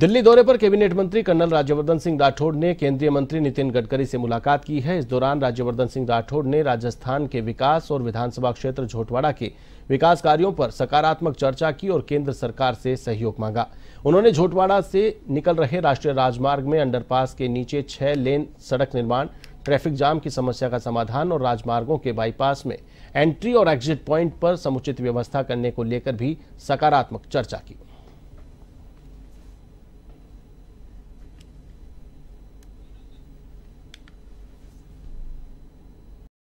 दिल्ली दौरे पर कैबिनेट मंत्री कर्नल राज्यवर्धन सिंह राठौड़ ने केंद्रीय मंत्री नितिन गडकरी से मुलाकात की है इस दौरान राज्यवर्धन सिंह राठौड़ ने राजस्थान के विकास और विधानसभा क्षेत्र झोटवाड़ा के विकास कार्यों पर सकारात्मक चर्चा की और केंद्र सरकार से सहयोग मांगा उन्होंने झोटवाड़ा से निकल रहे राष्ट्रीय राजमार्ग में अंडरपास के नीचे छह लेन सड़क निर्माण ट्रैफिक जाम की समस्या का समाधान और राजमार्गों के बाईपास में एंट्री और एग्जिट प्वाइंट पर समुचित व्यवस्था करने को लेकर भी सकारात्मक चर्चा की